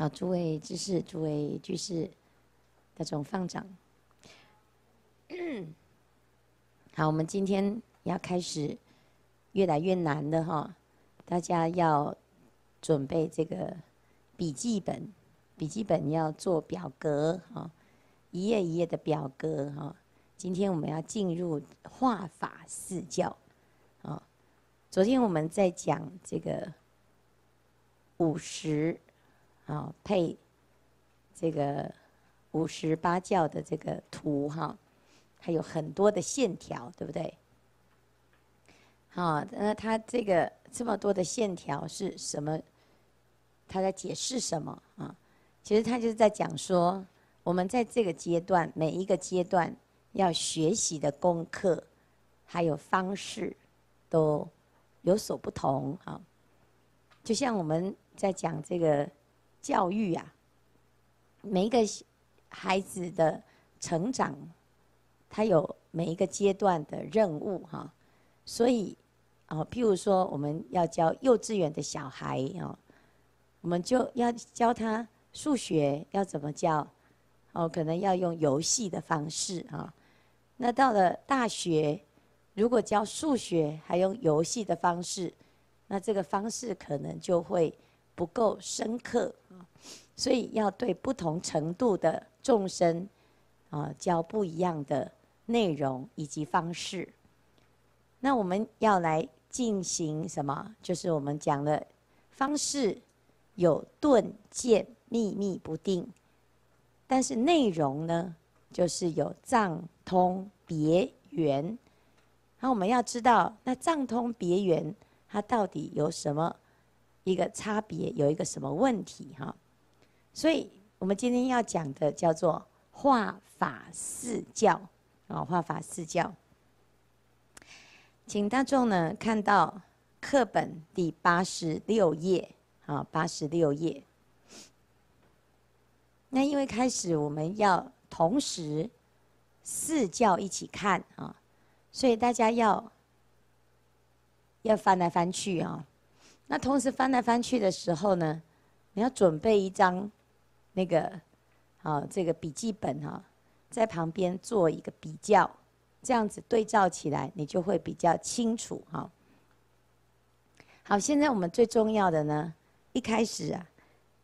好，诸位知识、诸位居士的种放长。好，我们今天要开始越来越难的哈，大家要准备这个笔记本，笔记本要做表格哈，一页一页的表格哈。今天我们要进入画法四教，啊，昨天我们在讲这个五十。啊，配这个五十八教的这个图哈，还有很多的线条，对不对？好，那它这个这么多的线条是什么？它在解释什么啊？其实它就是在讲说，我们在这个阶段，每一个阶段要学习的功课，还有方式都有所不同。啊，就像我们在讲这个。教育啊，每一个孩子的成长，他有每一个阶段的任务哈，所以，哦，譬如说我们要教幼稚园的小孩哦，我们就要教他数学要怎么教，哦，可能要用游戏的方式啊。那到了大学，如果教数学还用游戏的方式，那这个方式可能就会不够深刻。所以要对不同程度的众生，啊，教不一样的内容以及方式。那我们要来进行什么？就是我们讲的方式有顿渐、秘密不定，但是内容呢，就是有藏通别圆。那我们要知道，那藏通别圆它到底有什么一个差别，有一个什么问题哈？所以我们今天要讲的叫做画法四教，啊，画法四教，请大众呢看到课本第八十六页，啊，八十六页。那因为开始我们要同时四教一起看啊，所以大家要要翻来翻去啊。那同时翻来翻去的时候呢，你要准备一张。那个，哦、这个笔记本哈，在旁边做一个比较，这样子对照起来，你就会比较清楚。哦。好，现在我们最重要的呢，一开始啊，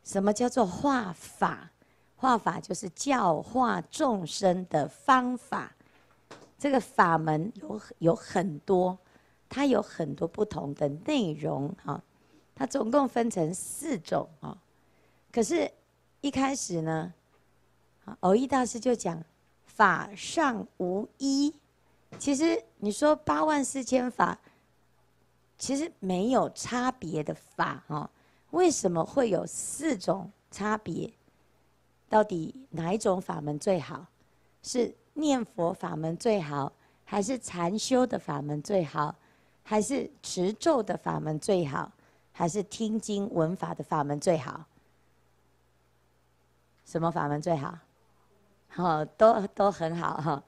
什么叫做画法？画法就是教化众生的方法。这个法门有有很多，它有很多不同的内容哈。它总共分成四种啊，可是。一开始呢，啊，偶一大师就讲法上无一。其实你说八万四千法，其实没有差别的法哦。为什么会有四种差别？到底哪一种法门最好？是念佛法门最好，还是禅修的法门最好，还是持咒的法门最好，还是听经闻法的法门最好？什么法门最好？哦，都都很好哈。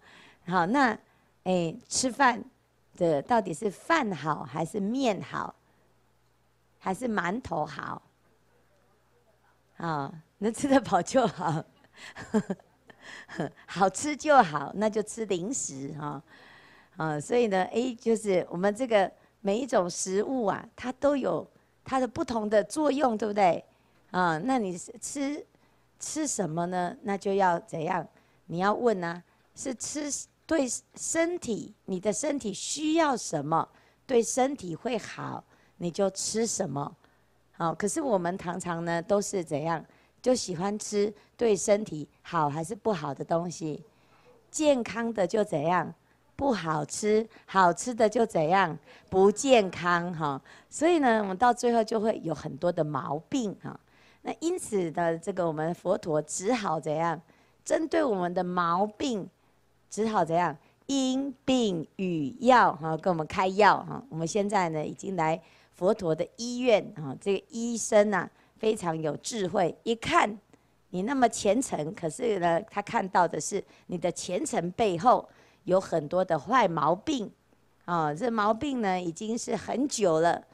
好，那哎，吃饭的到底是饭好还是面好，还是馒头好？啊，能吃得饱就好，好吃就好，那就吃零食哈。啊，所以呢，哎，就是我们这个每一种食物啊，它都有它的不同的作用，对不对？啊，那你吃。吃什么呢？那就要怎样？你要问啊，是吃对身体，你的身体需要什么，对身体会好，你就吃什么。好，可是我们常常呢都是怎样，就喜欢吃对身体好还是不好的东西，健康的就怎样不好吃，好吃的就怎样不健康哈。所以呢，我们到最后就会有很多的毛病哈。那因此的这个，我们佛陀只好怎样？针对我们的毛病，只好怎样？因病与药哈，跟我们开药哈。我们现在呢，已经来佛陀的医院啊。这个医生啊、非常有智慧。一看你那么虔诚，可是呢，他看到的是你的虔诚背后有很多的坏毛病啊。这毛病呢，已经是很久了，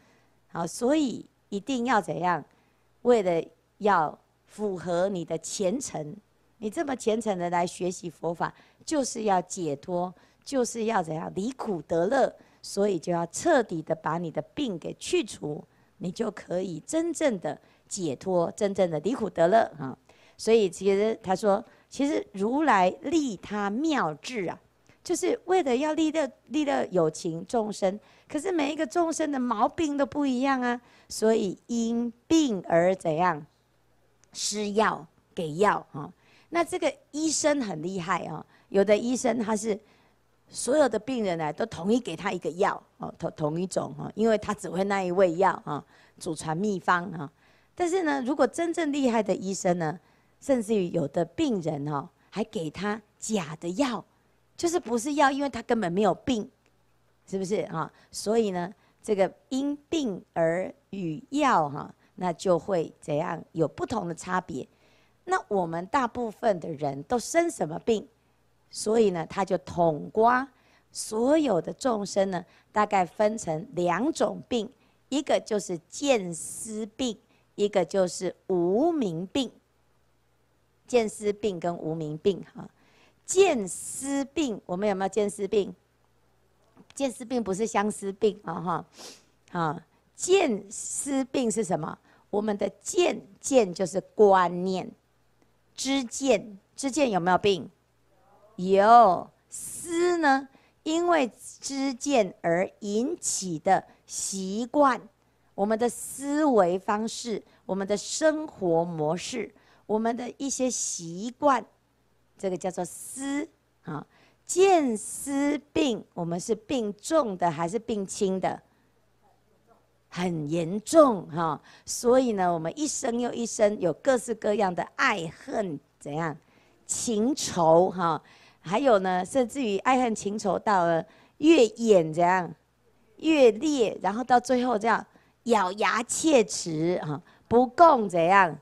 好，所以一定要怎样？为了要符合你的虔诚，你这么虔诚的来学习佛法，就是要解脱，就是要怎样离苦得乐，所以就要彻底的把你的病给去除，你就可以真正的解脱，真正的离苦得乐啊。所以其实他说，其实如来利他妙智啊，就是为了要利乐利乐有情众生，可是每一个众生的毛病都不一样啊，所以因病而怎样。施药给药啊，那这个医生很厉害啊。有的医生他是所有的病人呢都统一给他一个药哦，同同一种哈，因为他只会那一味药啊，祖传秘方啊。但是呢，如果真正厉害的医生呢，甚至于有的病人哈，还给他假的药，就是不是药，因为他根本没有病，是不是啊？所以呢，这个因病而与药哈。那就会怎样有不同的差别？那我们大部分的人都生什么病？所以呢，他就统括所有的众生呢，大概分成两种病：一个就是见思病，一个就是无名病。见思病跟无名病哈，见思病我们有没有见思病？见思病不是相思病啊！哈，啊！见思病是什么？我们的见见就是观念，知见，知见有没有病？有思呢，因为知见而引起的习惯，我们的思维方式，我们的生活模式，我们的一些习惯，这个叫做思啊。见思病，我们是病重的还是病轻的？很严重哈，所以呢，我们一生又一生有各式各样的爱恨怎样，情仇哈，还有呢，甚至于爱恨情仇到了越演怎样，越烈，然后到最后这样咬牙切齿哈，不共怎样。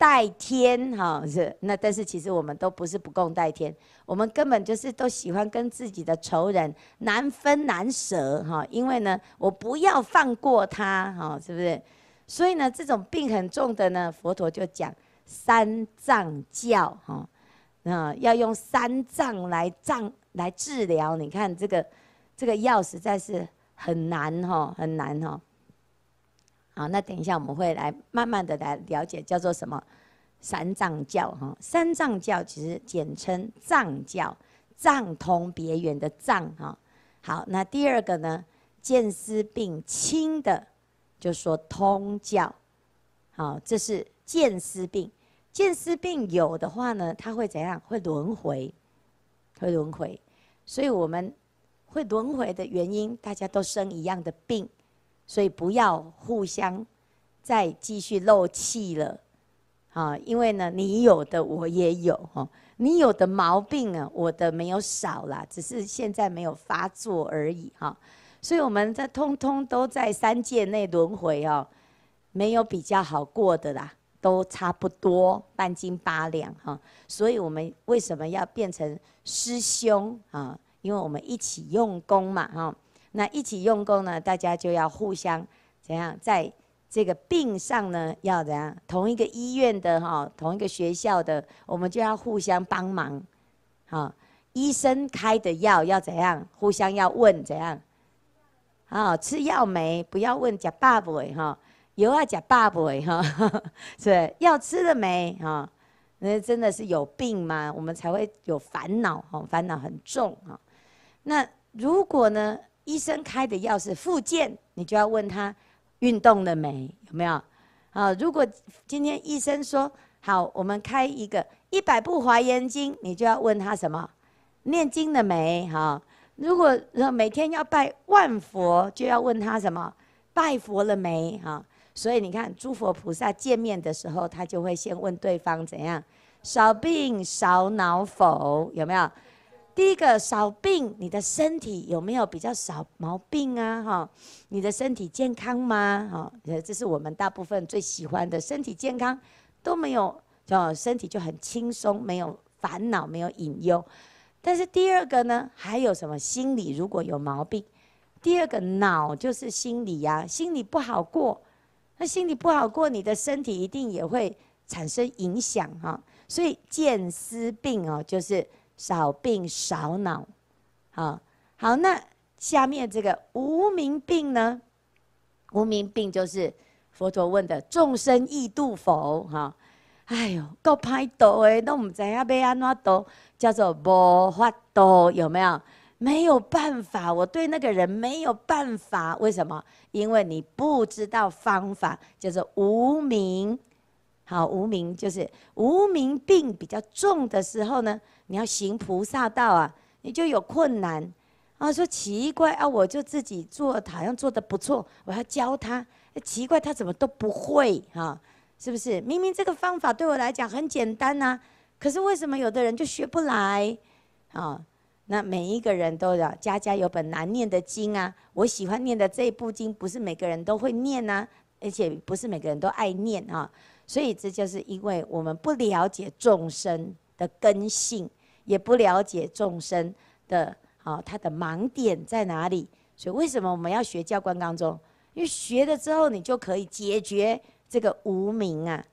代天哈是那，但是其实我们都不是不共戴天，我们根本就是都喜欢跟自己的仇人难分难舍哈。因为呢，我不要放过他哈，是不是？所以呢，这种病很重的呢，佛陀就讲三藏教哈，那要用三藏来藏来治疗。你看这个这个药实在是很难哈，很难哈。好，那等一下我们会来慢慢的来了解，叫做什么？三藏教哈，三藏教其实简称藏教，藏通别院的藏哈。好，那第二个呢，见思病轻的，就说通教。好，这是见思病。见思病有的话呢，它会怎样？会轮回，会轮回。所以我们会轮回的原因，大家都生一样的病。所以不要互相再继续漏气了，啊，因为呢，你有的我也有，哈，你有的毛病啊，我的没有少啦，只是现在没有发作而已，哈。所以我们在通通都在三界内轮回哦，没有比较好过的啦，都差不多半斤八两，哈。所以我们为什么要变成师兄啊？因为我们一起用功嘛，哈。那一起用功呢？大家就要互相怎样？在这个病上呢，要怎样？同一个医院的哈，同一个学校的，我们就要互相帮忙。好，医生开的药要怎样？互相要问怎样？好，吃药没？不要问，假爸不喂哈？有啊，假爸不喂哈？是，药吃了没？哈，那真的是有病嘛？我们才会有烦恼哈，烦恼很重哈。那如果呢？医生开的药是复健，你就要问他运动了没有？没有，啊，如果今天医生说好，我们开一个一百部华严经，你就要问他什么？念经了没？哈。如果每天要拜万佛，就要问他什么？拜佛了没？哈。所以你看，诸佛菩萨见面的时候，他就会先问对方怎样？少病少恼否？有没有？第一个少病，你的身体有没有比较少毛病啊？哈，你的身体健康吗？哈，这是我们大部分最喜欢的身体健康都没有，就身体就很轻松，没有烦恼，没有隐忧。但是第二个呢，还有什么心理如果有毛病，第二个脑就是心理呀，心理不好过，那心理不好过，你的身体一定也会产生影响哈。所以见思病哦，就是。少病少恼，好，好，那下面这个无名病呢？无名病就是佛陀问的众生易度否？哈，哎呦，够歹度诶，都唔知影要安怎度，叫做无法度，有没有？没有办法，我对那个人没有办法，为什么？因为你不知道方法，叫做无名好，无名就是无名病比较重的时候呢，你要行菩萨道啊，你就有困难。啊，说奇怪啊，我就自己做好像做的不错，我要教他，奇怪他怎么都不会啊？是不是？明明这个方法对我来讲很简单呐，可是为什么有的人就学不来？啊，那每一个人都有家家有本难念的经啊。我喜欢念的这部经，不是每个人都会念呐，而且不是每个人都爱念啊。所以这就是因为我们不了解众生的根性，也不了解众生的啊他的盲点在哪里。所以为什么我们要学教官当中？因为学了之后，你就可以解决这个无名啊，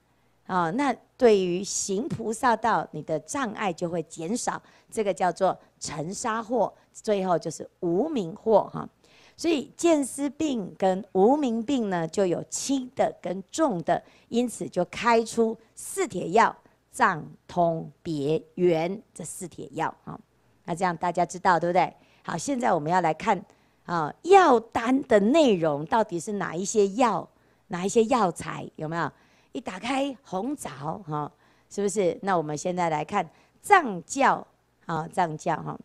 啊，那对于行菩萨道，你的障碍就会减少。这个叫做尘沙祸，最后就是无名祸哈。所以见思病跟无名病呢，就有轻的跟重的，因此就开出四帖药，藏通别圆这四帖药啊，那这样大家知道对不对？好，现在我们要来看啊，药单的内容到底是哪一些药，哪一些药材有没有？一打开红枣哈，是不是？那我们现在来看藏教啊，藏教哈，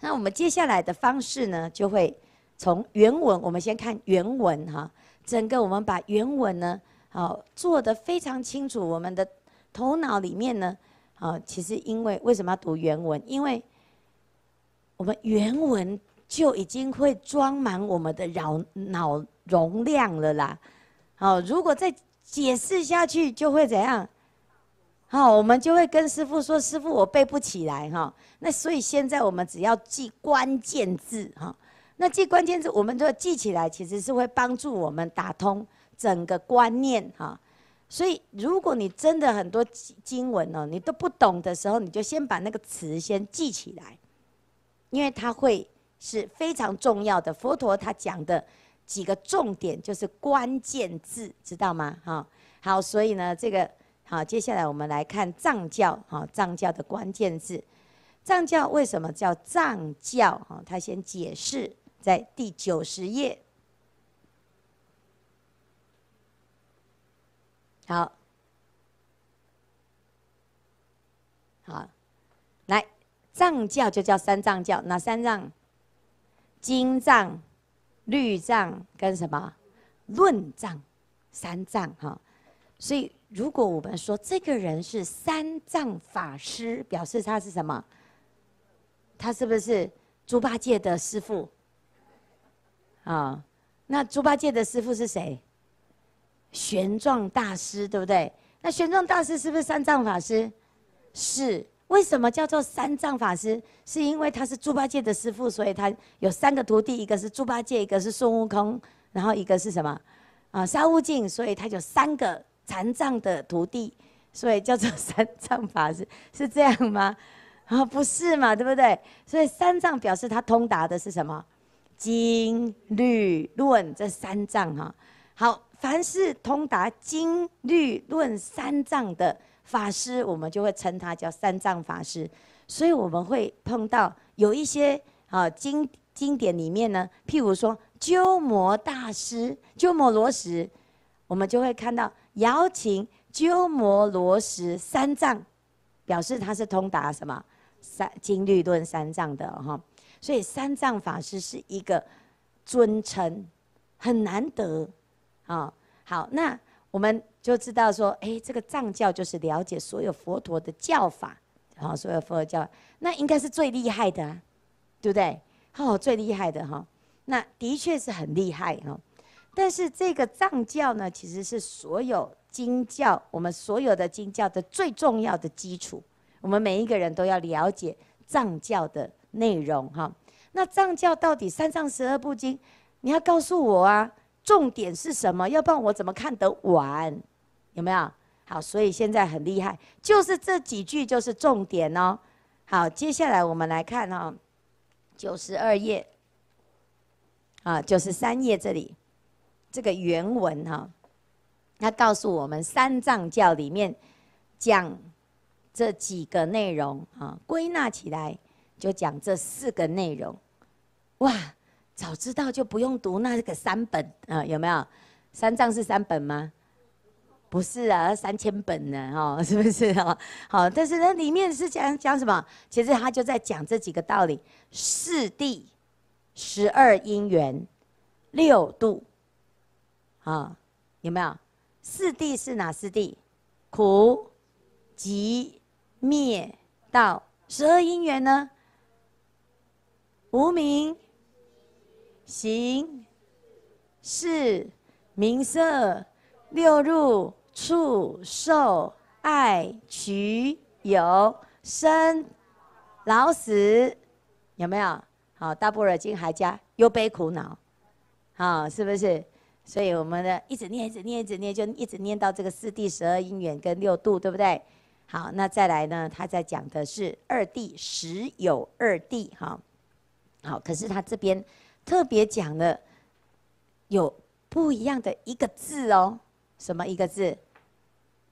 那我们接下来的方式呢，就会。从原文，我们先看原文哈。整个我们把原文呢，好做的非常清楚。我们的头脑里面呢，好其实因为为什么要读原文？因为我们原文就已经会装满我们的脑脑容量了啦。好，如果再解释下去，就会怎样？好，我们就会跟师傅说：“师傅，我背不起来哈。”那所以现在我们只要记关键字哈。那记关键字，我们要记起来，其实是会帮助我们打通整个观念哈。所以，如果你真的很多经文哦，你都不懂的时候，你就先把那个词先记起来，因为它会是非常重要的。佛陀他讲的几个重点就是关键字，知道吗？哈，好，所以呢，这个好，接下来我们来看藏教哈，藏教的关键字，藏教为什么叫藏教哈？他先解释。在第九十页，好，好，来藏教就叫三藏教，哪三藏？经藏、律藏跟什么？论藏，三藏哈。所以如果我们说这个人是三藏法师，表示他是什么？他是不是猪八戒的师父？啊，那猪八戒的师傅是谁？玄奘大师对不对？那玄奘大师是不是三藏法师？是。为什么叫做三藏法师？是因为他是猪八戒的师傅，所以他有三个徒弟，一个是猪八戒，一个是孙悟空，然后一个是什么？啊，沙悟净。所以他有三个残障的徒弟，所以叫做三藏法师，是这样吗？啊，不是嘛，对不对？所以三藏表示他通达的是什么？经律论这三藏哈，好，凡是通达经律论三藏的法师，我们就会称他叫三藏法师。所以我们会碰到有一些啊经经典里面呢，譬如说鸠摩大师、鸠摩罗什，我们就会看到邀请鸠摩罗什三藏，表示他是通达什么三经律论三藏的哈。所以三藏法师是一个尊称，很难得啊。好，那我们就知道说，哎，这个藏教就是了解所有佛陀的教法，好，所有佛陀教，那应该是最厉害的，对不对？哦，最厉害的哈，那的确是很厉害哈。但是这个藏教呢，其实是所有经教，我们所有的经教的最重要的基础，我们每一个人都要了解藏教的。内容哈，那藏教到底三藏十二部经，你要告诉我啊，重点是什么？要不然我怎么看得完？有没有？好，所以现在很厉害，就是这几句就是重点哦。好，接下来我们来看哈，九十二页啊，九十三页这里，这个原文哈，它告诉我们三藏教里面讲这几个内容啊，归纳起来。就讲这四个内容，哇，早知道就不用读那个三本啊，有没有？三藏是三本吗？不是啊，三千本呢，哦，是不是哦？好，但是那里面是讲讲什么？其实他就在讲这几个道理：四谛、十二因缘、六度。啊，有没有？四谛是哪四谛？苦、集、灭、道。十二因缘呢？无名、行、识、名色、六入、触、受、爱、取、有、生、老死，有没有？好，大般若经还加忧悲苦恼，好，是不是？所以我们的一直念，一直念，一直念，就一直念到这个四地十二因缘跟六度，对不对？好，那再来呢？他在讲的是二地十有二地，哈。好，可是他这边特别讲了有不一样的一个字哦。什么一个字？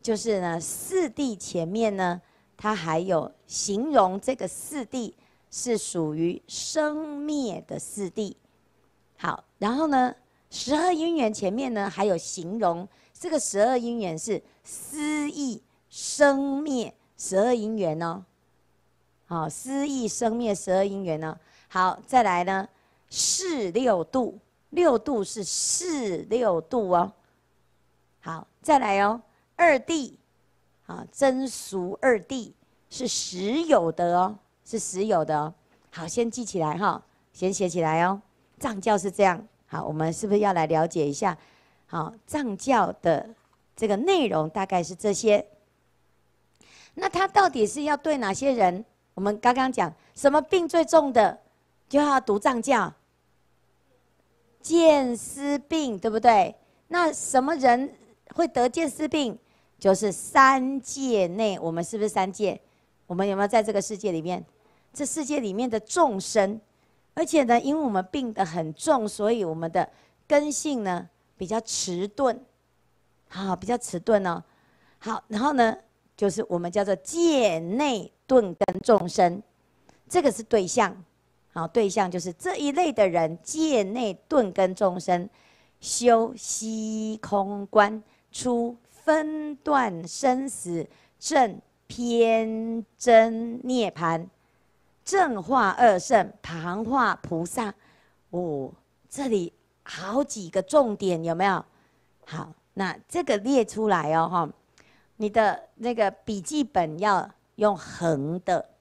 就是呢，四谛前面呢，它还有形容这个四谛是属于生灭的四谛。好，然后呢，十二因缘前面呢，还有形容这个十二因缘是思意生灭十二因缘呢。好，思意生灭十二因缘呢。好，再来呢，四六度，六度是四六度哦。好，再来哦，二弟，啊，真俗二弟，是实有的哦，是实有的哦。好，先记起来哈，先写起来哦。藏教是这样，好，我们是不是要来了解一下？好，藏教的这个内容大概是这些。那他到底是要对哪些人？我们刚刚讲什么病最重的？就要读藏教，见思病对不对？那什么人会得见思病？就是三界内，我们是不是三界？我们有没有在这个世界里面？这世界里面的众生，而且呢，因为我们病得很重，所以我们的根性呢比较迟钝，好，比较迟钝哦。好，然后呢，就是我们叫做界内钝根众生，这个是对象。好，对象就是这一类的人，界内顿根众生，修息空观，出分断生死，正偏真涅盘，正化二圣，旁化菩萨。哦，这里好几个重点，有没有？好，那这个列出来哦，哈，你的那个笔记本要用横的。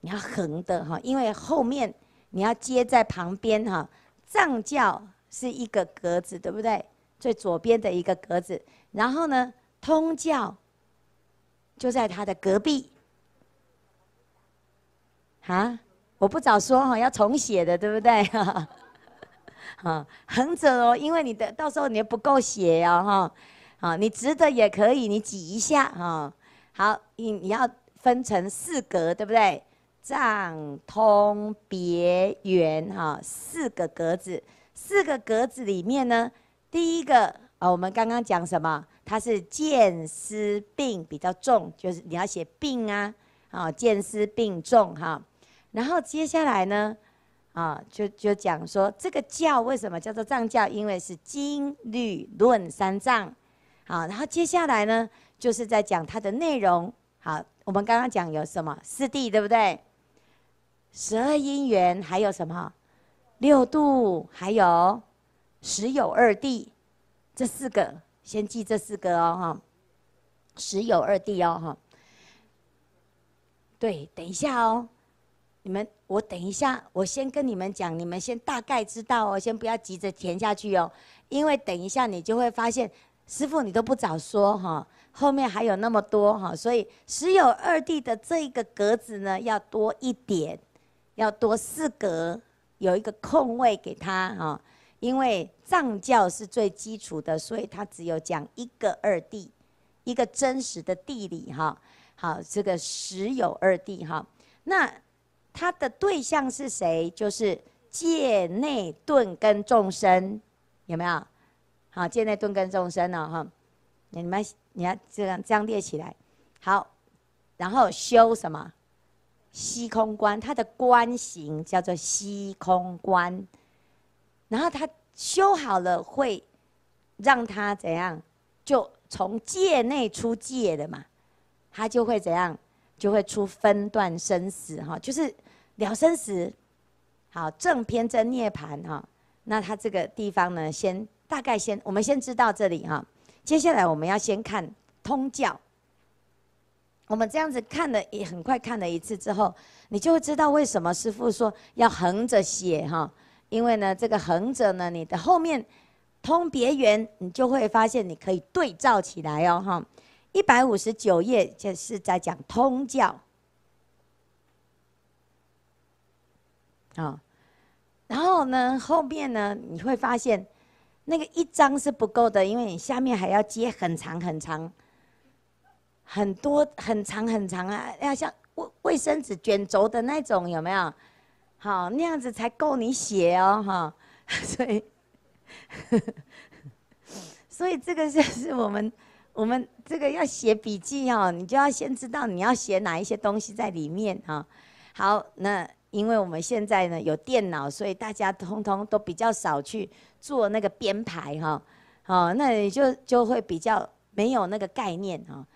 你要横的哈，因为后面你要接在旁边哈。藏教是一个格子，对不对？最左边的一个格子，然后呢，通教就在它的隔壁。啊，我不早说哈，要重写的，对不对？啊，横着哦，因为你的到时候你不够写呀哈。啊，你直的也可以，你挤一下哈。好，你你要分成四格，对不对？藏通别圆哈，四个格子，四个格子里面呢，第一个啊，我们刚刚讲什么？它是见思病比较重，就是你要写病啊，啊，见思病重哈。然后接下来呢，啊，就就讲说这个教为什么叫做藏教？因为是经律论三藏。好，然后接下来呢，就是在讲它的内容。好，我们刚刚讲有什么四谛，对不对？十二因缘还有什么？六度还有十有二地，这四个先记这四个哦哈，十有二地哦哈。对，等一下哦，你们我等一下，我先跟你们讲，你们先大概知道哦，先不要急着填下去哦，因为等一下你就会发现，师傅你都不早说哈，后面还有那么多哈，所以十有二地的这一个格子呢要多一点。要多四格，有一个空位给他哈，因为藏教是最基础的，所以他只有讲一个二地，一个真实的地理哈。好，这个十有二地哈。那他的对象是谁？就是界内顿跟众生，有没有？好，界内顿根众生呢哈。你们你要这样这样列起来，好，然后修什么？虚空观，它的观行叫做虚空观，然后他修好了会让他怎样？就从界内出界的嘛，他就会怎样？就会出分段生死哈，就是了生死。好，正偏真涅盘哈，那他这个地方呢，先大概先我们先知道这里哈，接下来我们要先看通教。我们这样子看了也很快，看了一次之后，你就会知道为什么师傅说要横着写哈，因为呢，这个横着呢，你的后面通别缘，你就会发现你可以对照起来哦哈，一百五十九页就是在讲通教，啊，然后呢，后面呢，你会发现那个一张是不够的，因为你下面还要接很长很长。很多很长很长啊，要像卫卫生纸卷轴的那种，有没有？好，那样子才够你写哦，哈。所以，所以这个就是我们，我们这个要写笔记哦，你就要先知道你要写哪一些东西在里面哈。好，那因为我们现在呢有电脑，所以大家通通都比较少去做那个编排哈。哦，那你就就会比较没有那个概念哈。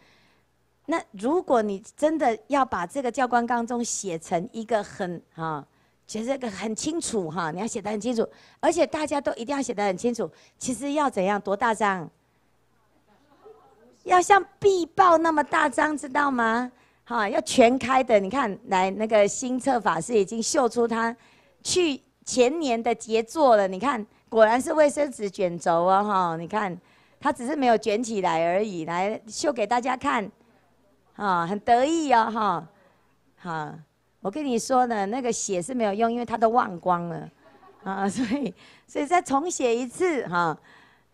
那如果你真的要把这个教官纲中写成一个很哈，其实这个很清楚哈，你要写的很清楚，而且大家都一定要写的很清楚。其实要怎样？多大张？要像必报那么大张，知道吗？哈，要全开的。你看来那个新策法师已经秀出他去前年的杰作了，你看，果然是卫生纸卷轴啊，哈，你看，他只是没有卷起来而已。来秀给大家看。啊，很得意哦，哈，好，我跟你说呢，那个写是没有用，因为他都忘光了，啊，所以，所以再重写一次，哈，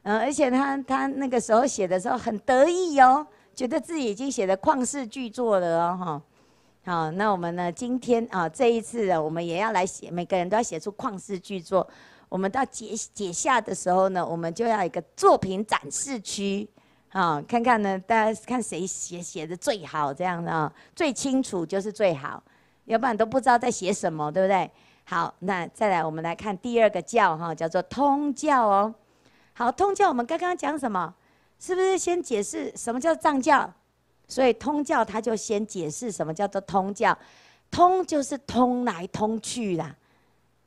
嗯，而且他他那个时候写的时候很得意哦，觉得自己已经写的旷世巨作了哦，哈，好，那我们呢，今天啊，这一次我们也要来写，每个人都要写出旷世巨作，我们到解解下的时候呢，我们就要一个作品展示区。啊，看看呢，大家看谁写写的最好，这样的啊，最清楚就是最好，要不然都不知道在写什么，对不对？好，那再来我们来看第二个教哈，叫做通教哦。好，通教我们刚刚讲什么？是不是先解释什么叫藏教？所以通教他就先解释什么叫做通教，通就是通来通去啦。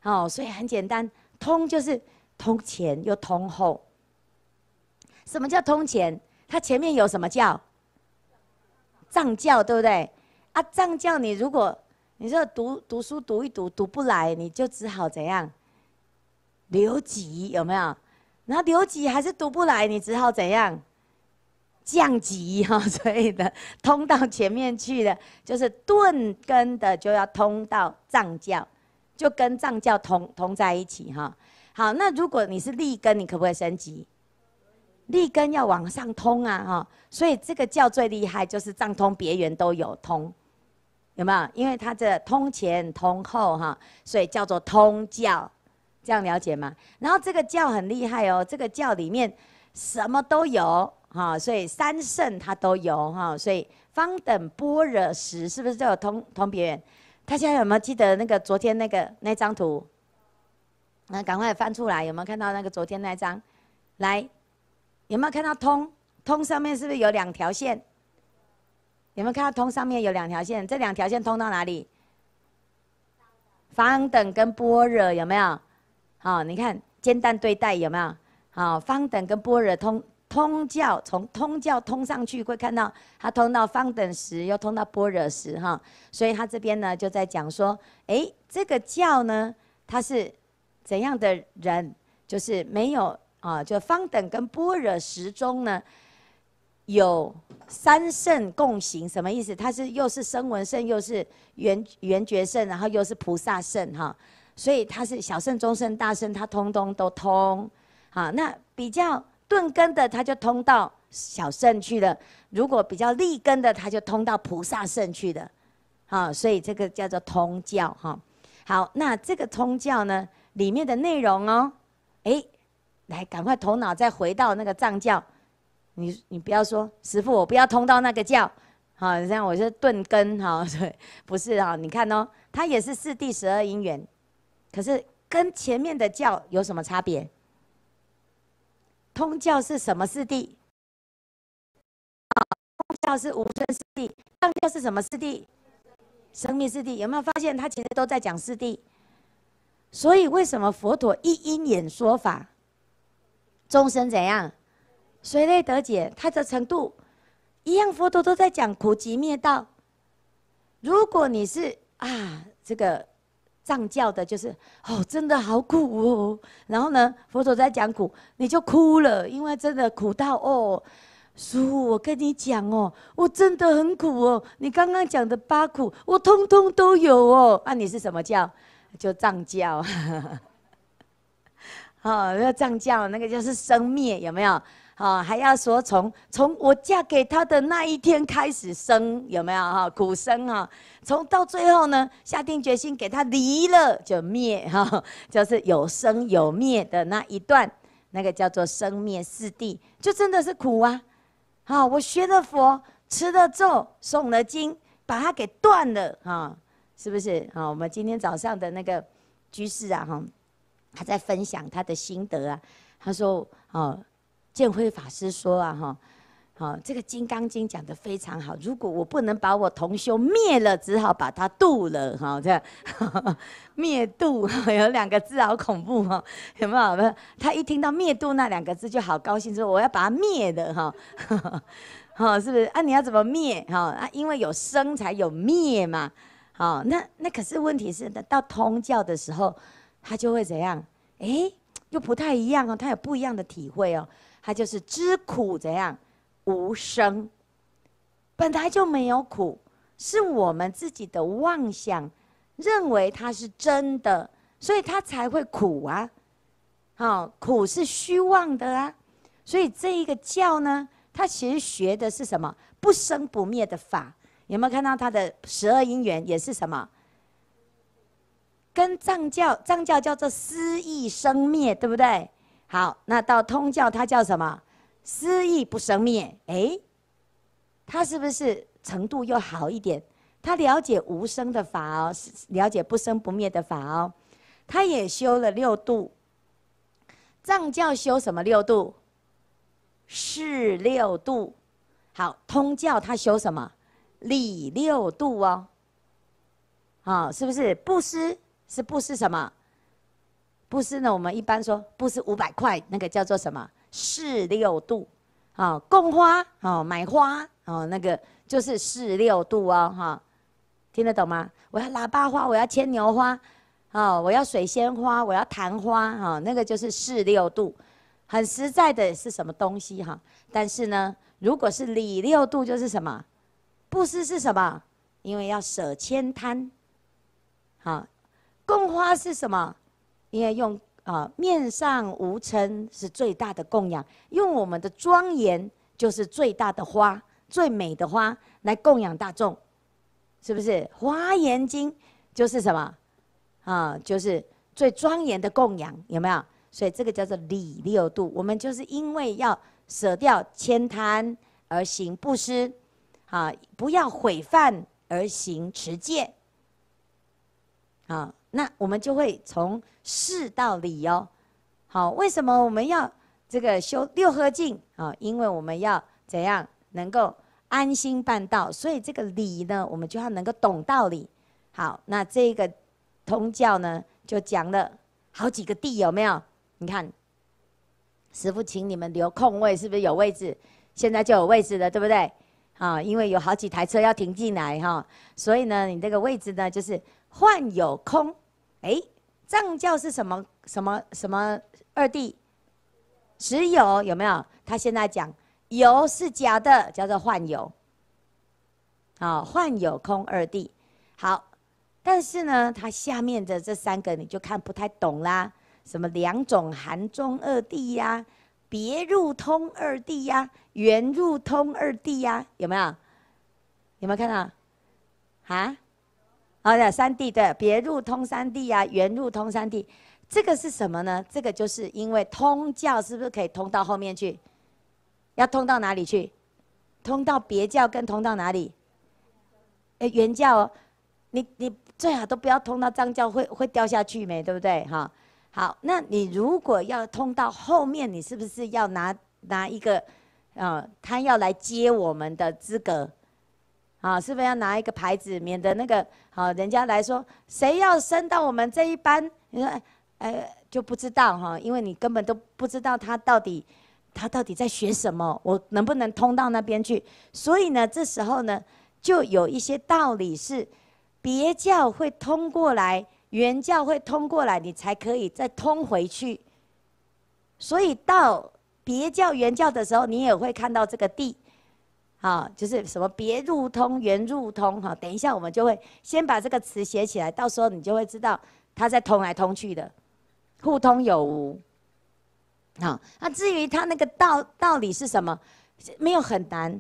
哦，所以很简单，通就是通前又通后。什么叫通前？它前面有什么教？藏教对不对？啊，藏教你如果你说读读书读一读读不来，你就只好怎样？留级有没有？然后留级还是读不来，你只好怎样？降级哈，所以的通到前面去的，就是钝根的就要通到藏教，就跟藏教同同在一起哈。好，那如果你是立根，你可不可以升级？立根要往上通啊，哈，所以这个教最厉害，就是藏通别圆都有通，有没有？因为它的通前通后哈，所以叫做通教，这样了解吗？然后这个教很厉害哦，这个教里面什么都有哈，所以三圣它都有哈，所以方等般若时，是不是就有通通别圆？大家有没有记得那个昨天那个那张图？那赶快翻出来，有没有看到那个昨天那张？来。有没有看到通通上面是不是有两条线？有没有看到通上面有两条线？这两条线通到哪里？方等跟般若有没有？好，你看煎蛋对待有没有？好，方等跟般若通通教从通教通上去会看到，它通到方等时又通到般若时哈，所以它这边呢就在讲说，哎，这个教呢它是怎样的人？就是没有。啊，就方等跟般若时中呢，有三圣共行，什么意思？它是又是声闻圣，又是圆圆觉圣，然后又是菩萨圣，哈，所以它是小圣、中圣、大圣，它通通都通，啊，那比较钝根的，它就通到小圣去了；如果比较利根的，它就通到菩萨圣去的，啊，所以这个叫做通教，哈，好，那这个通教呢，里面的内容哦，哎。来，赶快头脑再回到那个藏教，你你不要说师傅，我不要通到那个教，好，这样我是顿根，好，对，不是哈，你看哦，它也是四地十二因缘，可是跟前面的教有什么差别？通教是什么四地？通教是无生四地，藏教是什么四地？生命四地，有没有发现他其实都在讲四地？所以为什么佛陀一因眼说法？终身怎样，随类得解，它的程度一样。佛陀都在讲苦集灭道。如果你是啊，这个藏教的，就是哦，真的好苦。哦。然后呢，佛陀在讲苦，你就哭了，因为真的苦到哦，叔，我跟你讲哦，我真的很苦哦。你刚刚讲的八苦，我通通都有哦。那你是什么教？就藏教。哦，要降价，那个就是生灭，有没有？哦，还要说从从我嫁给他的那一天开始生，有没有？哈，苦生哦，从到最后呢，下定决心给他离了就灭，哈，就是有生有灭的那一段，那个叫做生灭四谛，就真的是苦啊！哦，我学了佛，吃了咒，诵了经，把它给断了，哈，是不是？哦，我们今天早上的那个居士啊，哈。他在分享他的心得啊，他说：“哦，建辉法师说啊，哈，好，这个《金刚经》讲的非常好。如果我不能把我同修灭了，只好把他度了，哈，这样 灭度 有两个字，好恐怖哦！有没有？没有？他一听到灭度那两个字，就好高兴，说我要把它灭了，哈，哈，是不是？啊，你要怎么灭？哈，啊，因为有生才有灭嘛。哦，那那可是问题是，到通教的时候。”他就会怎样？哎，又不太一样哦。他有不一样的体会哦。他就是知苦怎样无声，本来就没有苦，是我们自己的妄想认为它是真的，所以它才会苦啊。好，苦是虚妄的啊。所以这一个教呢，它其实学的是什么不生不灭的法。有没有看到它的十二因缘也是什么？跟藏教，藏教叫做“思意生灭”，对不对？好，那到通教，它叫什么？“思意不生灭”。哎，它是不是程度又好一点？他了解无生的法哦，了解不生不灭的法哦。他也修了六度。藏教修什么六度？是六度。好，通教他修什么？理六度哦。好，是不是不思？是布施什么？布施呢？我们一般说布施五百块，那个叫做什么？四六度，啊，供花，啊，买花，哦，那个就是四六度哦，哈，听得懂吗？我要喇叭花，我要牵牛花，啊，我要水仙花，我要昙花，哈，那个就是四六度，很实在的是什么东西哈？但是呢，如果是里六度就是什么？布施是什么？因为要舍千贪，好。供花是什么？应该用啊，面上无尘是最大的供养，用我们的庄严就是最大的花、最美的花来供养大众，是不是？华严经就是什么啊？就是最庄严的供养，有没有？所以这个叫做礼六度。我们就是因为要舍掉千贪而行布施，啊，不要毁犯而行持戒，啊。那我们就会从事到理哦，好，为什么我们要这个修六合敬啊？因为我们要怎样能够安心办道，所以这个理呢，我们就要能够懂道理。好，那这个通教呢，就讲了好几个地，有没有？你看，师傅，请你们留空位，是不是有位置？现在就有位置了，对不对？啊，因为有好几台车要停进来哈，所以呢，你这个位置呢，就是患有空。哎，藏教是什么什么什么二弟，只有有没有？他现在讲有是假的，叫做幻有。好，幻有空二弟。好，但是呢，他下面的这三个你就看不太懂啦。什么两种含中二弟呀？别入通二弟呀？圆入通二弟呀？有没有？有没有看到？啊？好，的，三地对，别入通三地啊，圆入通三地，这个是什么呢？这个就是因为通教是不是可以通到后面去？要通到哪里去？通到别教跟通到哪里？哎，原教，你你最好都不要通到张教会会掉下去没？对不对？哈，好，那你如果要通到后面，你是不是要拿拿一个，嗯，他要来接我们的资格？啊，是不是要拿一个牌子，免得那个好人家来说，谁要升到我们这一班？你说，哎，就不知道哈，因为你根本都不知道他到底，他到底在学什么，我能不能通到那边去？所以呢，这时候呢，就有一些道理是，别教会通过来，原教会通过来，你才可以再通回去。所以到别教原教的时候，你也会看到这个地。好，就是什么别入通圆入通哈，等一下我们就会先把这个词写起来，到时候你就会知道它在通来通去的，互通有无。好，那至于它那个道道理是什么，没有很难，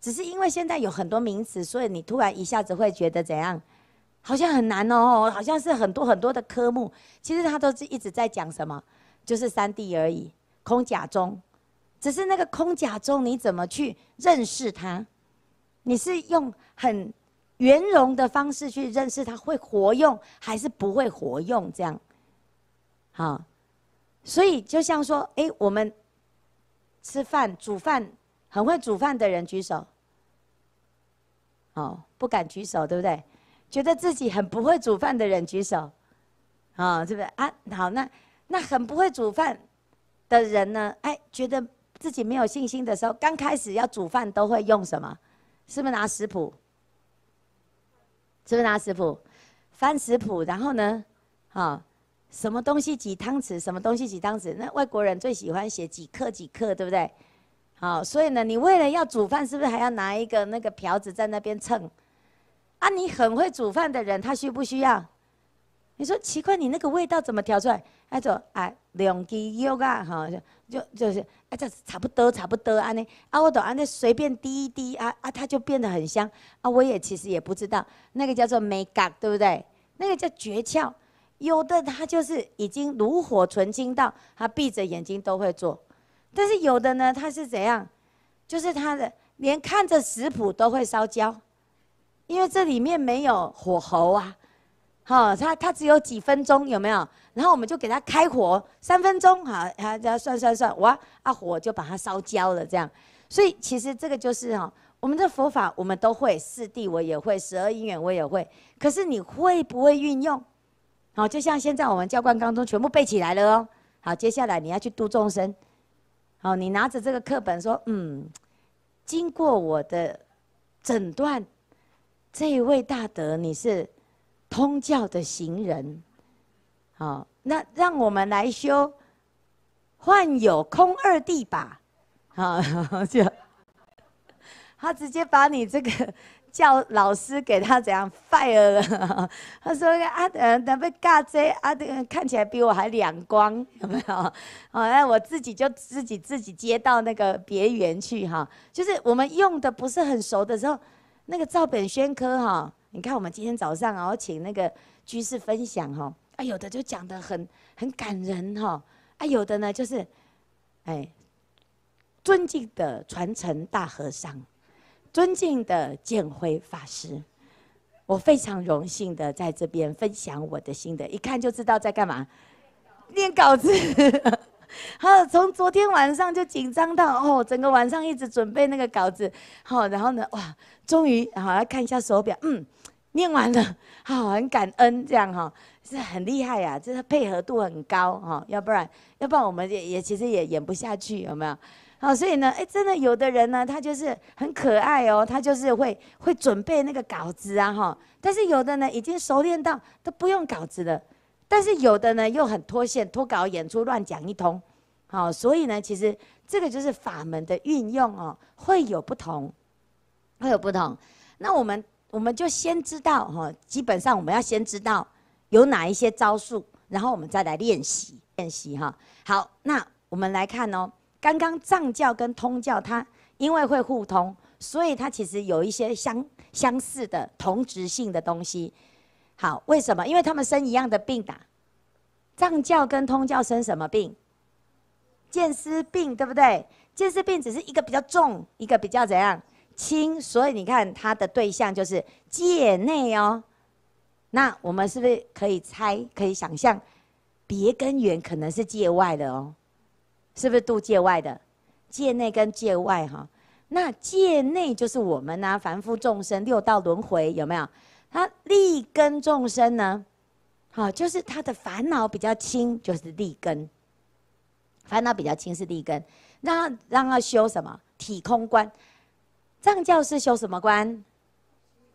只是因为现在有很多名词，所以你突然一下子会觉得怎样，好像很难哦，好像是很多很多的科目，其实它都是一直在讲什么，就是三 D 而已，空假中。只是那个空假中，你怎么去认识它？你是用很圆融的方式去认识它，会活用还是不会活用？这样，好，所以就像说，哎，我们吃饭煮饭，很会煮饭的人举手，哦，不敢举手，对不对？觉得自己很不会煮饭的人举手，啊，是不是啊？好，那那很不会煮饭的人呢？哎，觉得。自己没有信心的时候，刚开始要煮饭都会用什么？是不是拿食谱？是不是拿食谱？翻食谱，然后呢？好，什么东西几汤匙，什么东西几汤匙？那外国人最喜欢写几克几克，对不对？好，所以呢，你为了要煮饭，是不是还要拿一个那个瓢子在那边称？啊，你很会煮饭的人，他需不需要？你说奇怪，你那个味道怎么调出来？那种啊，两滴油啊，哈，就就是啊，这差不多，差不多安尼。啊，我懂安尼随便滴一滴啊啊，它就变得很香。啊，我也其实也不知道，那个叫做美感，对不对？那个叫诀窍。有的他就是已经炉火纯青到他闭着眼睛都会做，但是有的呢，他是怎样？就是他的连看着食谱都会烧焦，因为这里面没有火候啊。哈，他他只有几分钟，有没有？然后我们就给他开火三分钟，好，他他算算算，哇，啊火就把它烧焦了，这样。所以其实这个就是哈，我们的佛法我们都会，四谛我也会，十二因缘我也会。可是你会不会运用？好，就像现在我们教官当中全部背起来了哦。好，接下来你要去度众生，好，你拿着这个课本说，嗯，经过我的诊断，这一位大德你是。通教的行人，好，那让我们来修患有空二地吧，好 就，他直接把你这个教老师给他怎样 fire 了，他说阿的，等被尬这阿的看起来比我还两光有没有？好，那我自己就自己自己接到那个别园去哈，就是我们用的不是很熟的时候，那个照本宣科哈。你看，我们今天早上哦，请那个居士分享哈，啊，有的就讲的很很感人哈，啊，有的呢就是，哎，尊敬的传承大和尚，尊敬的建辉法师，我非常荣幸的在这边分享我的心的，一看就知道在干嘛，念稿子，好，从昨天晚上就紧张到哦，整个晚上一直准备那个稿子，好，然后呢，哇，终于好来看一下手表，嗯。念完了，好，很感恩这样哈，是很厉害呀，就是配合度很高哈，要不然要不然我们也也其实也演不下去，有没有？好，所以呢，哎，真的有的人呢，他就是很可爱哦，他就是会会准备那个稿子啊哈，但是有的呢，已经熟练到都不用稿子了，但是有的呢又很脱线脱稿演出乱讲一通，好，所以呢，其实这个就是法门的运用哦，会有不同，会有不同，那我们。我们就先知道哈，基本上我们要先知道有哪一些招数，然后我们再来练习练习哈。好，那我们来看哦，刚刚藏教跟通教，它因为会互通，所以它其实有一些相相似的同质性的东西。好，为什么？因为他们生一样的病的。藏教跟通教生什么病？见尸病，对不对？见尸病只是一个比较重，一个比较怎样？轻，所以你看他的对象就是界内哦。那我们是不是可以猜、可以想象，别根缘可能是界外的哦？是不是度界外的？界内跟界外哈。那界内就是我们呐，凡夫众生六道轮回有没有？他利根众生呢？好，就是他的烦恼比较轻，就是利根。烦恼比较轻是利根，让让他修什么体空观。藏教是修什么观？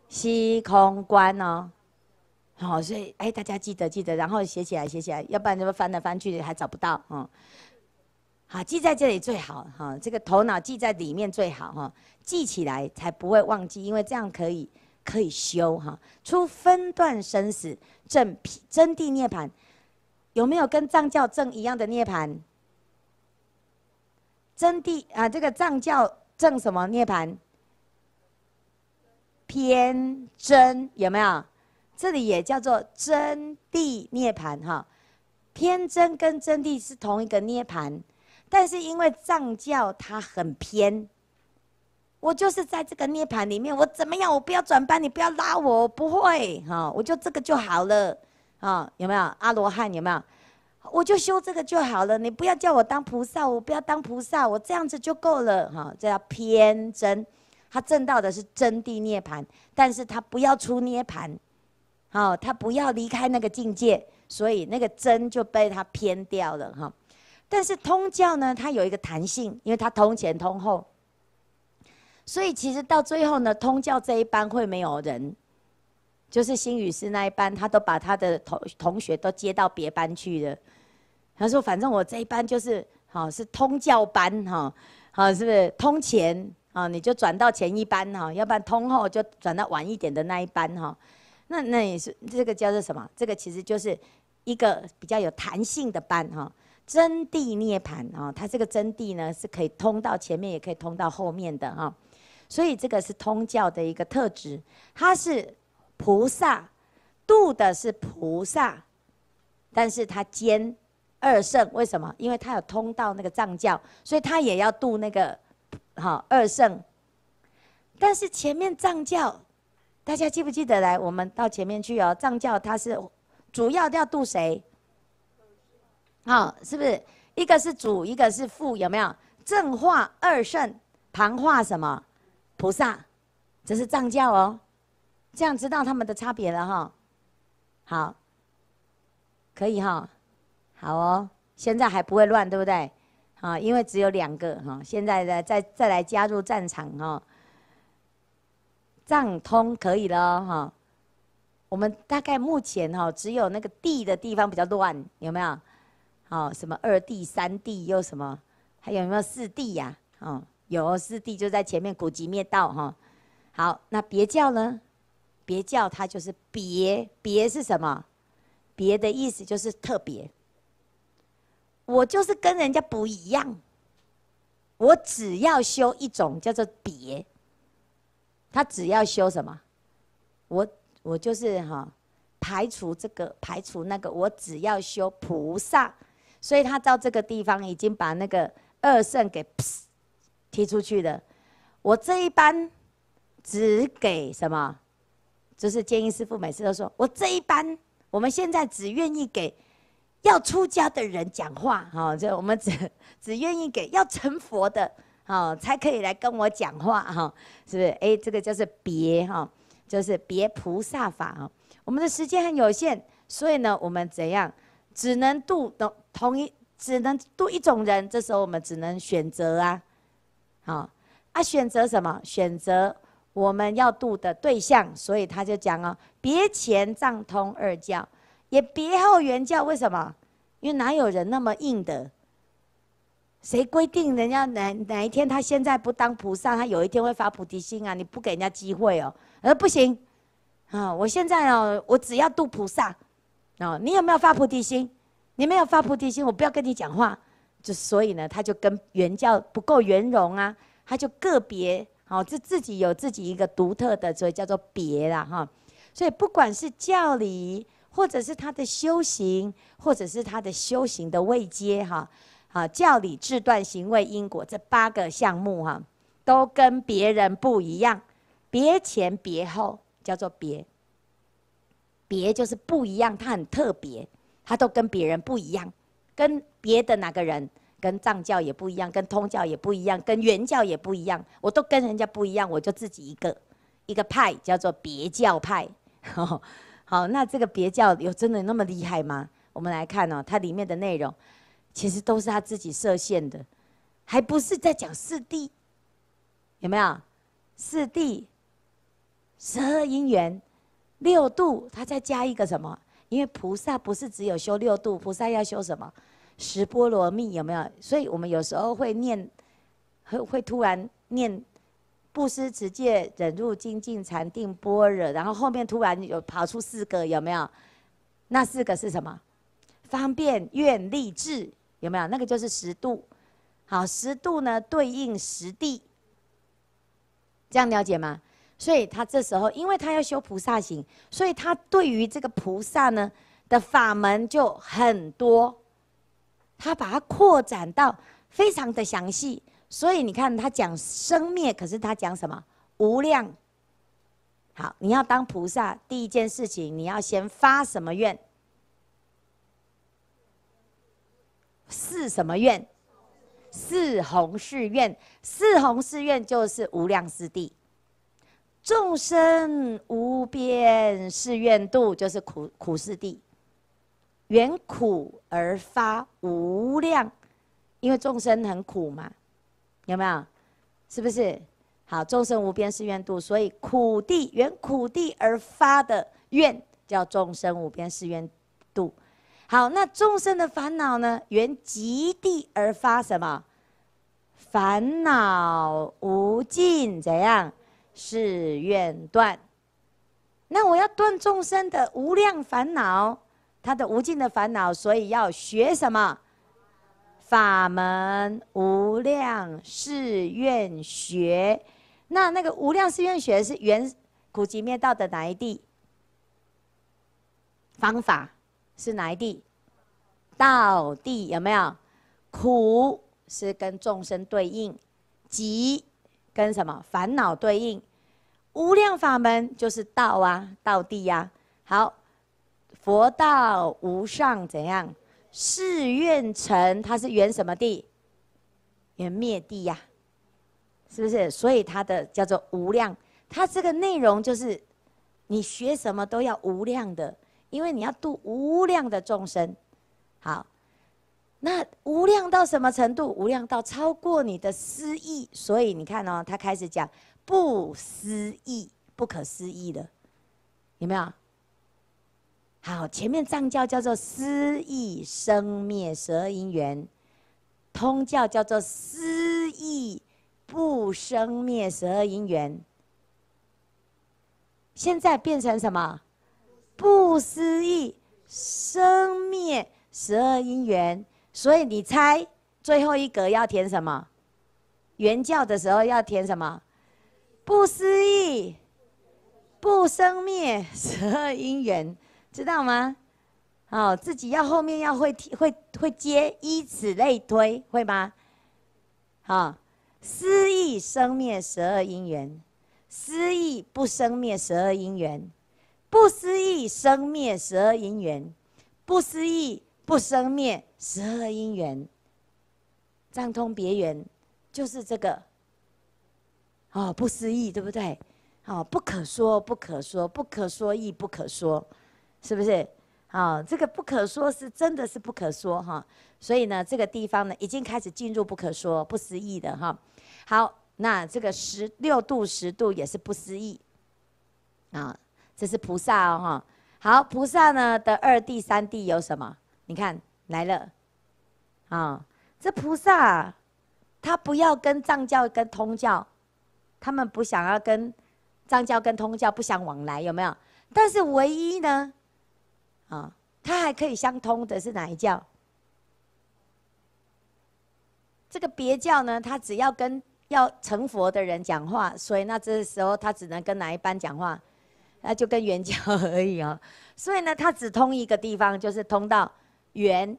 虚空观哦，好，所以哎，大家记得记得，然后写起来写起来，要不然么翻来翻去还找不到，嗯，好，记在这里最好哈，这个头脑记在里面最好哈，记起来才不会忘记，因为这样可以可以修哈，出分段生死正真谛涅槃，有没有跟藏教正一样的涅槃？真谛啊，这个藏教正什么涅槃？天真有没有？这里也叫做真谛涅盘哈。天真跟真谛是同一个涅盘，但是因为藏教它很偏，我就是在这个涅盘里面，我怎么样？我不要转班，你不要拉我，我不会哈，我就这个就好了啊？有没有阿罗汉？有没有？我就修这个就好了，你不要叫我当菩萨，我不要当菩萨，我这样子就够了哈。这叫天真。他证到的是真地涅盘，但是他不要出涅盘，好，他不要离开那个境界，所以那个真就被他偏掉了哈。但是通教呢，它有一个弹性，因为它通前通后，所以其实到最后呢，通教这一班会没有人，就是新宇师那一班，他都把他的同同学都接到别班去了。他说，反正我这一班就是好是通教班哈，好是不是通前？啊，你就转到前一班哈，要不然通后就转到晚一点的那一班哈。那那也是这个叫做什么？这个其实就是一个比较有弹性的班哈。真谛涅盘啊，它这个真谛呢是可以通到前面，也可以通到后面的哈。所以这个是通教的一个特质，它是菩萨度的是菩萨，但是它兼二圣，为什么？因为它有通到那个藏教，所以它也要度那个。好，二圣。但是前面藏教，大家记不记得？来，我们到前面去哦。藏教它是主要要度谁？好，是不是？一个是主，一个是副，有没有？正化二圣，旁化什么？菩萨。这是藏教哦。这样知道他们的差别了哈。好，可以哈。好哦，现在还不会乱，对不对？啊，因为只有两个哈，现在呢，再再来加入战场哈。藏通可以了哈。我们大概目前哈只有那个地的地方比较乱，有没有？好，什么二地、三地又什么？还有没有四地呀？哦，有四地就在前面古籍灭道哈。好，那别叫呢？别叫它就是别，别是什么？别的意思就是特别。我就是跟人家不一样，我只要修一种叫做别。他只要修什么？我我就是哈，排除这个，排除那个，我只要修菩萨。所以他到这个地方已经把那个二圣给踢出去了。我这一般只给什么？就是建议师傅每次都说，我这一般我们现在只愿意给。要出家的人讲话哈，就我们只 只愿意给要成佛的哈，才可以来跟我讲话哈，是不是？哎，这个就是别哈，就是别菩萨法啊。我们的时间很有限，所以呢，我们怎样只能度同同一，只能度一种人。这时候我们只能选择啊，好啊，选择什么？选择我们要度的对象。所以他就讲哦，别前藏通二教。也别后援教，为什么？因为哪有人那么硬的？谁规定人家哪哪一天他现在不当菩萨，他有一天会发菩提心啊？你不给人家机会哦，而不行啊！我现在哦，我只要度菩萨。哦，你有没有发菩提心？你没有发菩提心，我不要跟你讲话。就所以呢，他就跟原教不够圆融啊，他就个别，哦，就自己有自己一个独特的，所以叫做别了哈。所以不管是教理。或者是他的修行，或者是他的修行的位阶，哈，啊，教理智断行为因果这八个项目，哈，都跟别人不一样。别前别后叫做别，别就是不一样，他很特别，他都跟别人不一样，跟别的哪个人，跟藏教也不一样，跟通教也不一样，跟原教也不一样，我都跟人家不一样，我就自己一个一个派叫做别教派。好，那这个别教有真的那么厉害吗？我们来看哦，它里面的内容其实都是他自己设限的，还不是在讲四谛，有没有？四谛、十二因缘、六度，它再加一个什么？因为菩萨不是只有修六度，菩萨要修什么？十波罗蜜有没有？所以我们有时候会念，会会突然念。布施、持戒、忍辱、精进、禅定、般若，然后后面突然有跑出四个，有没有？那四个是什么？方便、愿、力、智，有没有？那个就是十度。好，十度呢对应十地，这样了解吗？所以他这时候，因为他要修菩萨行，所以他对于这个菩萨呢的法门就很多，他把它扩展到非常的详细。所以你看，他讲生灭，可是他讲什么无量。好，你要当菩萨，第一件事情你要先发什么愿？是什么愿？四弘誓愿，四弘誓愿就是无量是地，众生无边誓愿度，就是苦苦是地，缘苦而发无量，因为众生很苦嘛。有没有？是不是好？众生无边誓愿度，所以苦地缘苦地而发的愿叫众生无边誓愿度。好，那众生的烦恼呢？缘极地而发什么？烦恼无尽，怎样？誓愿断。那我要断众生的无量烦恼，他的无尽的烦恼，所以要学什么？法门无量誓愿学，那那个无量誓愿学是缘苦集灭道的哪一地？方法是哪一地？道地有没有？苦是跟众生对应，集跟什么烦恼对应？无量法门就是道啊，道地呀。好，佛道无上怎样？誓愿城，它是原什么地？圆灭地呀，是不是？所以它的叫做无量，它这个内容就是，你学什么都要无量的，因为你要度无量的众生。好，那无量到什么程度？无量到超过你的思议，所以你看哦，他开始讲不思议，不可思议的，有没有？好，前面藏教叫做“思意生灭十二因缘”，通教叫做“思意不生灭十二因缘”。现在变成什么？不思议生灭十二因缘。所以你猜最后一格要填什么？圆教的时候要填什么？不思议不生灭十二因缘。知道吗？哦，自己要后面要会提，会会接，以此类推，会吗？好，失意生灭十二因缘，失意不生灭十二因缘，不失意生灭十二因缘，不失意不生灭十二因缘。藏通别圆，就是这个。哦，不失意，对不对？哦，不可说，不可说，不可说意，不可说。是不是？哦，这个不可说，是真的是不可说哈。所以呢，这个地方呢，已经开始进入不可说、不思议的哈。好，那这个十六度、十度也是不思议啊，这是菩萨哦哈。好，菩萨呢的二地、三地有什么？你看来了，啊，这菩萨他不要跟藏教、跟通教，他们不想要跟藏教、跟通教不相往来，有没有？但是唯一呢？啊，它还可以相通的是哪一教？这个别教呢，它只要跟要成佛的人讲话，所以那这时候他只能跟哪一班讲话？那就跟原教而已哦。所以呢，它只通一个地方，就是通到原。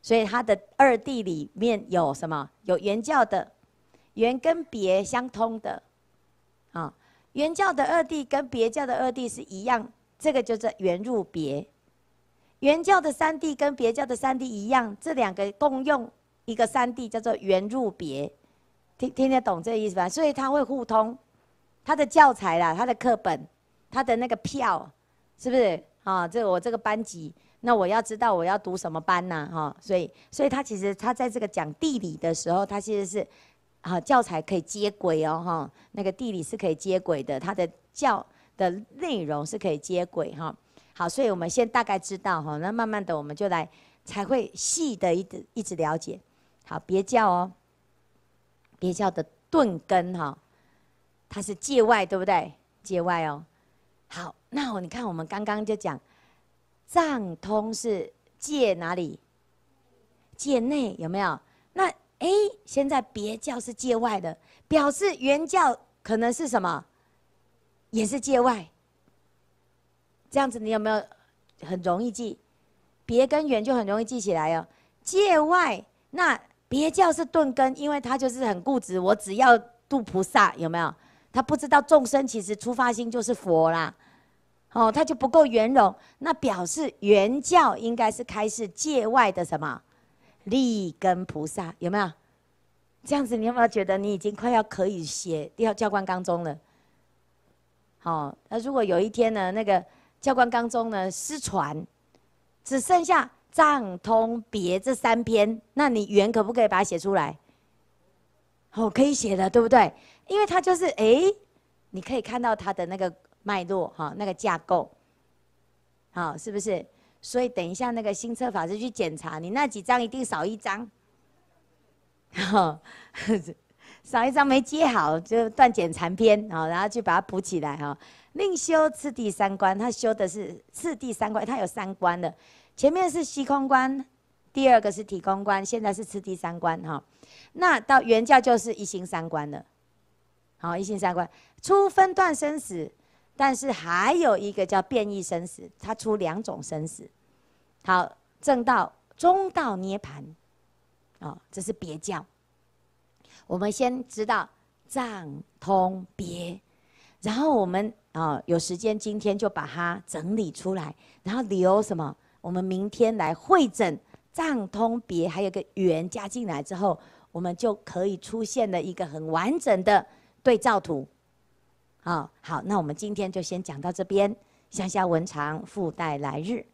所以它的二地里面有什么？有原教的，原跟别相通的。啊，原教的二地跟别教的二地是一样，这个就是原入别。原教的三地跟别教的三地一样，这两个共用一个三地，叫做原入别，听听得懂这意思吧？所以他会互通，他的教材啦，他的课本，他的那个票，是不是啊？这我这个班级，那我要知道我要读什么班呐？哈，所以，所以他其实他在这个讲地理的时候，他其实是，啊，教材可以接轨哦，哈，那个地理是可以接轨的，他的教的内容是可以接轨哈。好，所以我们先大概知道哈，那慢慢的我们就来才会细的一直一直了解。好，别叫哦，别叫的钝根哈，它是界外对不对？界外哦。好，那我你看我们刚刚就讲，藏通是界哪里？界内有没有？那哎，现在别叫是界外的，表示原教可能是什么？也是界外。这样子你有没有很容易记？别跟圆就很容易记起来哦。界外那别教是钝根，因为他就是很固执，我只要度菩萨，有没有？他不知道众生其实出发心就是佛啦，哦，他就不够圆融。那表示圆教应该是开示界外的什么立根菩萨，有没有？这样子你有没有觉得你已经快要可以写第二教官纲中》了？好，那如果有一天呢，那个。教官纲中呢失传，只剩下藏通别这三篇。那你原可不可以把它写出来？哦，可以写的，对不对？因为它就是哎，你可以看到它的那个脉络哈，那个架构，好，是不是？所以等一下那个新测法师去检查，你那几张一定少一张，少一张没接好就断简残篇，好，然后就把它补起来哈。另修次第三关，他修的是次第三关，他有三关的，前面是虚空观，第二个是体空观，现在是次第三关哈。那到原教就是一心三观了，好，一心三观，出分段生死，但是还有一个叫变异生死，它出两种生死。好，正道、中道、涅盘，哦，这是别教。我们先知道藏通别。然后我们啊有时间今天就把它整理出来，然后留什么？我们明天来会诊，藏通别还有个圆加进来之后，我们就可以出现了一个很完整的对照图。啊，好，那我们今天就先讲到这边，香下文长附带来日。